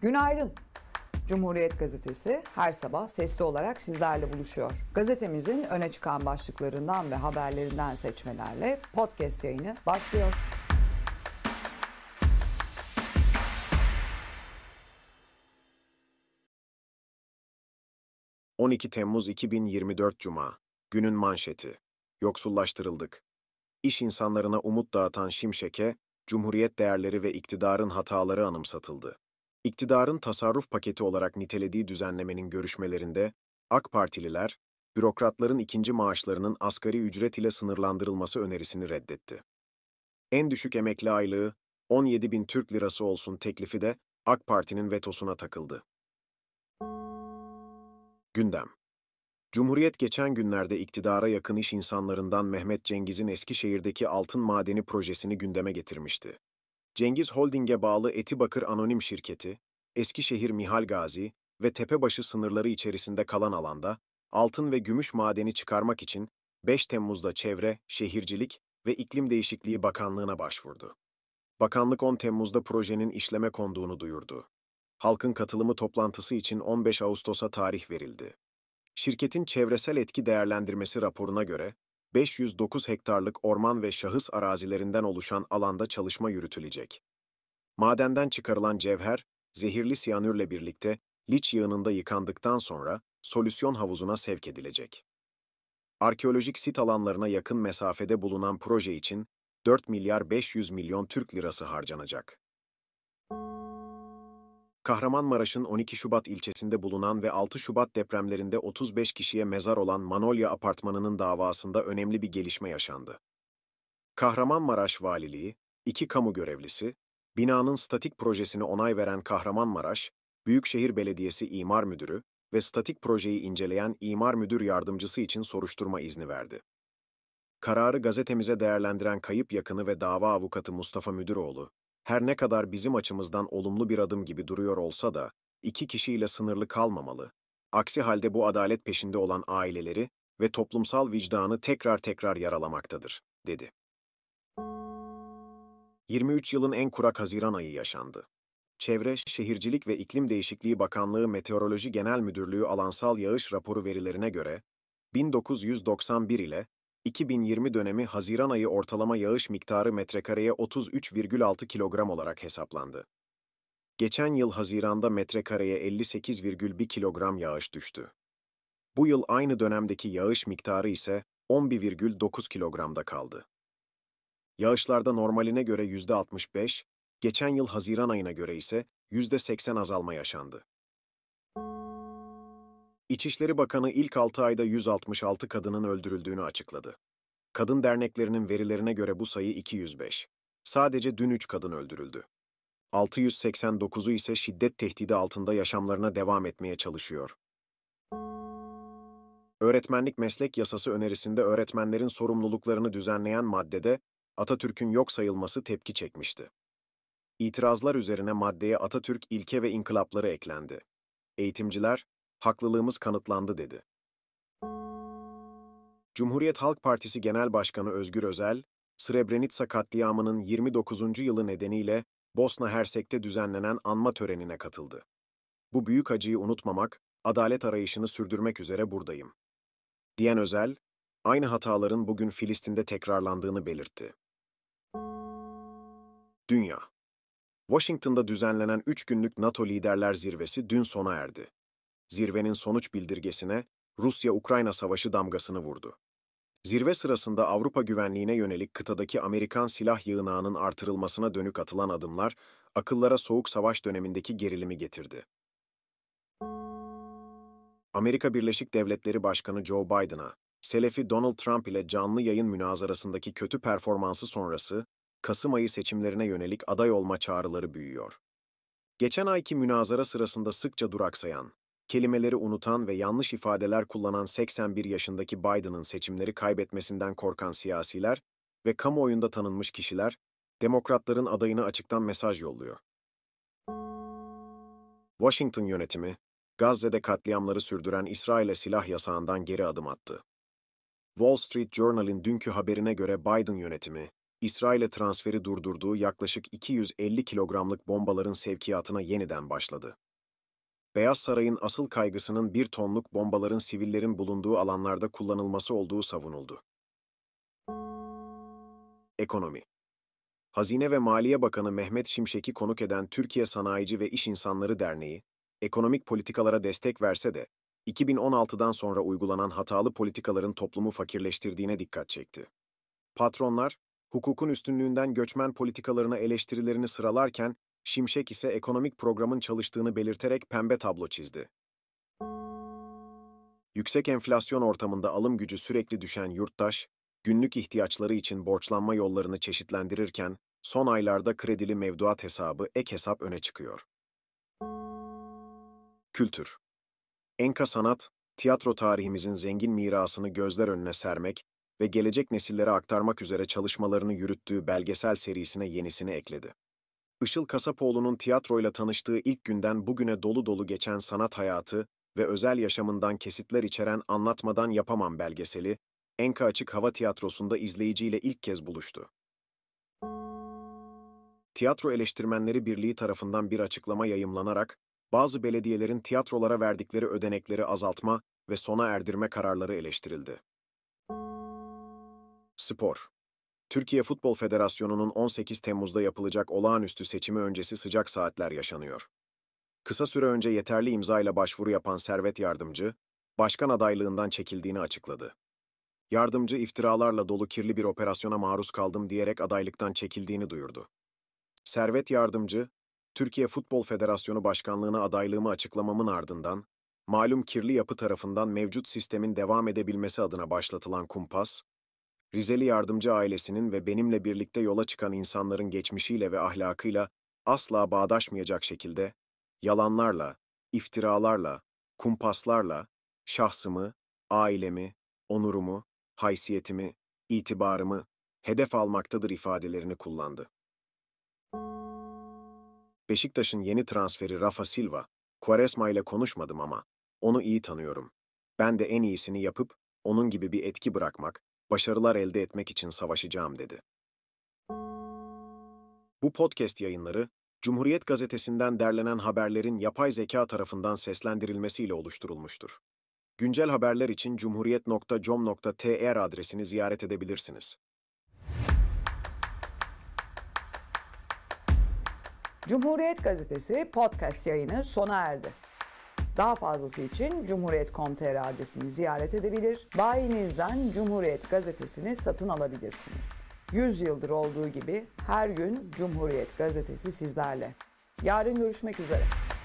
Günaydın. Cumhuriyet Gazetesi her sabah sesli olarak sizlerle buluşuyor. Gazetemizin öne çıkan başlıklarından ve haberlerinden seçmelerle podcast yayını başlıyor. ...12 Temmuz 2024 Cuma, günün manşeti, yoksullaştırıldık. İş insanlarına umut dağıtan Şimşek'e, Cumhuriyet değerleri ve iktidarın hataları anımsatıldı iktidarın tasarruf paketi olarak nitelediği düzenlemenin görüşmelerinde AK Partililer, bürokratların ikinci maaşlarının asgari ücret ile sınırlandırılması önerisini reddetti. En düşük emekli aylığı 17 bin Türk lirası olsun teklifi de AK Parti'nin vetosuna takıldı. Gündem Cumhuriyet geçen günlerde iktidara yakın iş insanlarından Mehmet Cengiz'in Eskişehir'deki altın madeni projesini gündeme getirmişti. Cengiz Holding'e bağlı Etibakır Anonim Şirketi, Eskişehir Mihal Gazi ve Tepebaşı sınırları içerisinde kalan alanda altın ve gümüş madeni çıkarmak için 5 Temmuz'da Çevre, Şehircilik ve İklim Değişikliği Bakanlığı'na başvurdu. Bakanlık 10 Temmuz'da projenin işleme konduğunu duyurdu. Halkın katılımı toplantısı için 15 Ağustos'a tarih verildi. Şirketin çevresel etki değerlendirmesi raporuna göre, 509 hektarlık orman ve şahıs arazilerinden oluşan alanda çalışma yürütülecek. Madenden çıkarılan cevher, zehirli siyanürle birlikte liç yığınında yıkandıktan sonra solüsyon havuzuna sevk edilecek. Arkeolojik sit alanlarına yakın mesafede bulunan proje için 4 milyar 500 milyon Türk lirası harcanacak. Kahramanmaraş'ın 12 Şubat ilçesinde bulunan ve 6 Şubat depremlerinde 35 kişiye mezar olan Manolya Apartmanı'nın davasında önemli bir gelişme yaşandı. Kahramanmaraş Valiliği, iki kamu görevlisi, binanın statik projesini onay veren Kahramanmaraş, Büyükşehir Belediyesi İmar Müdürü ve statik projeyi inceleyen İmar Müdür Yardımcısı için soruşturma izni verdi. Kararı gazetemize değerlendiren kayıp yakını ve dava avukatı Mustafa Müdüroğlu, her ne kadar bizim açımızdan olumlu bir adım gibi duruyor olsa da, iki kişiyle sınırlı kalmamalı. Aksi halde bu adalet peşinde olan aileleri ve toplumsal vicdanı tekrar tekrar yaralamaktadır, dedi. 23 yılın en kurak Haziran ayı yaşandı. Çevre, Şehircilik ve İklim Değişikliği Bakanlığı Meteoroloji Genel Müdürlüğü alansal yağış raporu verilerine göre, 1991 ile 2020 dönemi Haziran ayı ortalama yağış miktarı metrekareye 33,6 kilogram olarak hesaplandı. Geçen yıl Haziran'da metrekareye 58,1 kilogram yağış düştü. Bu yıl aynı dönemdeki yağış miktarı ise 11,9 kilogramda kaldı. Yağışlarda normaline göre %65, geçen yıl Haziran ayına göre ise %80 azalma yaşandı. İçişleri Bakanı ilk 6 ayda 166 kadının öldürüldüğünü açıkladı. Kadın derneklerinin verilerine göre bu sayı 205. Sadece dün 3 kadın öldürüldü. 689'u ise şiddet tehdidi altında yaşamlarına devam etmeye çalışıyor. Öğretmenlik meslek yasası önerisinde öğretmenlerin sorumluluklarını düzenleyen maddede Atatürk'ün yok sayılması tepki çekmişti. İtirazlar üzerine maddeye Atatürk ilke ve inkılapları eklendi. Eğitimciler, haklılığımız kanıtlandı dedi. Cumhuriyet Halk Partisi Genel Başkanı Özgür Özel, Srebrenica katliamının 29. yılı nedeniyle Bosna Hersek'te düzenlenen anma törenine katıldı. Bu büyük acıyı unutmamak, adalet arayışını sürdürmek üzere buradayım. Diyen Özel, aynı hataların bugün Filistin'de tekrarlandığını belirtti. Dünya Washington'da düzenlenen 3 günlük NATO Liderler Zirvesi dün sona erdi zirvenin sonuç bildirgesine Rusya-Ukrayna savaşı damgasını vurdu. Zirve sırasında Avrupa güvenliğine yönelik kıtadaki Amerikan silah yığınağının artırılmasına dönük atılan adımlar, akıllara soğuk savaş dönemindeki gerilimi getirdi. Amerika Birleşik Devletleri Başkanı Joe Biden'a, Selefi Donald Trump ile canlı yayın münazarasındaki kötü performansı sonrası, Kasım ayı seçimlerine yönelik aday olma çağrıları büyüyor. Geçen ayki münazara sırasında sıkça duraksayan, kelimeleri unutan ve yanlış ifadeler kullanan 81 yaşındaki Biden'ın seçimleri kaybetmesinden korkan siyasiler ve kamuoyunda tanınmış kişiler, demokratların adayına açıktan mesaj yolluyor. Washington yönetimi, Gazze'de katliamları sürdüren İsrail'e silah yasağından geri adım attı. Wall Street Journal'in dünkü haberine göre Biden yönetimi, İsrail'e transferi durdurduğu yaklaşık 250 kilogramlık bombaların sevkiyatına yeniden başladı. Beyaz Saray'ın asıl kaygısının bir tonluk bombaların sivillerin bulunduğu alanlarda kullanılması olduğu savunuldu. Ekonomi Hazine ve Maliye Bakanı Mehmet Şimşek'i konuk eden Türkiye Sanayici ve İş İnsanları Derneği, ekonomik politikalara destek verse de, 2016'dan sonra uygulanan hatalı politikaların toplumu fakirleştirdiğine dikkat çekti. Patronlar, hukukun üstünlüğünden göçmen politikalarına eleştirilerini sıralarken, Şimşek ise ekonomik programın çalıştığını belirterek pembe tablo çizdi. Yüksek enflasyon ortamında alım gücü sürekli düşen yurttaş, günlük ihtiyaçları için borçlanma yollarını çeşitlendirirken, son aylarda kredili mevduat hesabı ek hesap öne çıkıyor. Kültür Enka sanat, tiyatro tarihimizin zengin mirasını gözler önüne sermek ve gelecek nesillere aktarmak üzere çalışmalarını yürüttüğü belgesel serisine yenisini ekledi. Işıl Kasapoğlu'nun tiyatroyla tanıştığı ilk günden bugüne dolu dolu geçen sanat hayatı ve özel yaşamından kesitler içeren Anlatmadan Yapamam belgeseli, Enka Açık Hava Tiyatrosu'nda izleyiciyle ilk kez buluştu. Tiyatro Eleştirmenleri Birliği tarafından bir açıklama yayımlanarak, bazı belediyelerin tiyatrolara verdikleri ödenekleri azaltma ve sona erdirme kararları eleştirildi. Spor Türkiye Futbol Federasyonu'nun 18 Temmuz'da yapılacak olağanüstü seçimi öncesi sıcak saatler yaşanıyor. Kısa süre önce yeterli imzayla başvuru yapan Servet Yardımcı, başkan adaylığından çekildiğini açıkladı. Yardımcı iftiralarla dolu kirli bir operasyona maruz kaldım diyerek adaylıktan çekildiğini duyurdu. Servet Yardımcı, Türkiye Futbol Federasyonu Başkanlığı'na adaylığımı açıklamamın ardından, malum kirli yapı tarafından mevcut sistemin devam edebilmesi adına başlatılan kumpas, Rizeli yardımcı ailesinin ve benimle birlikte yola çıkan insanların geçmişiyle ve ahlakıyla asla bağdaşmayacak şekilde, yalanlarla, iftiralarla, kumpaslarla, şahsımı, ailemi, onurumu, haysiyetimi, itibarımı hedef almaktadır ifadelerini kullandı. Beşiktaş'ın yeni transferi Rafa Silva, Quaresma ile konuşmadım ama onu iyi tanıyorum. Ben de en iyisini yapıp onun gibi bir etki bırakmak, başarılar elde etmek için savaşacağım dedi. Bu podcast yayınları, Cumhuriyet Gazetesi'nden derlenen haberlerin yapay zeka tarafından seslendirilmesiyle oluşturulmuştur. Güncel haberler için cumhuriyet.com.tr adresini ziyaret edebilirsiniz. Cumhuriyet Gazetesi podcast yayını sona erdi. Daha fazlası için Cumhuriyet.com.tr adresini ziyaret edebilir, bayinizden Cumhuriyet gazetesini satın alabilirsiniz. 100 yıldır olduğu gibi her gün Cumhuriyet gazetesi sizlerle. Yarın görüşmek üzere.